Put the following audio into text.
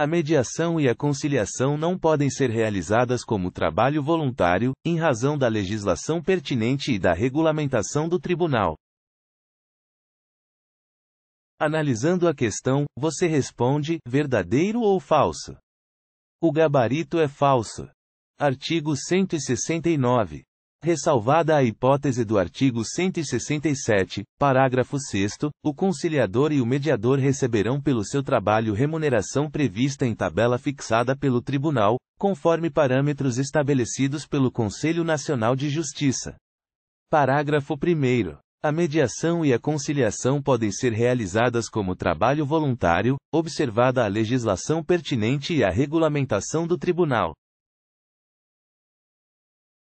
A mediação e a conciliação não podem ser realizadas como trabalho voluntário, em razão da legislação pertinente e da regulamentação do tribunal. Analisando a questão, você responde: verdadeiro ou falso? O gabarito é falso. Artigo 169. Ressalvada a hipótese do artigo 167, parágrafo 6, o conciliador e o mediador receberão pelo seu trabalho remuneração prevista em tabela fixada pelo Tribunal, conforme parâmetros estabelecidos pelo Conselho Nacional de Justiça. Parágrafo 1. A mediação e a conciliação podem ser realizadas como trabalho voluntário, observada a legislação pertinente e a regulamentação do Tribunal.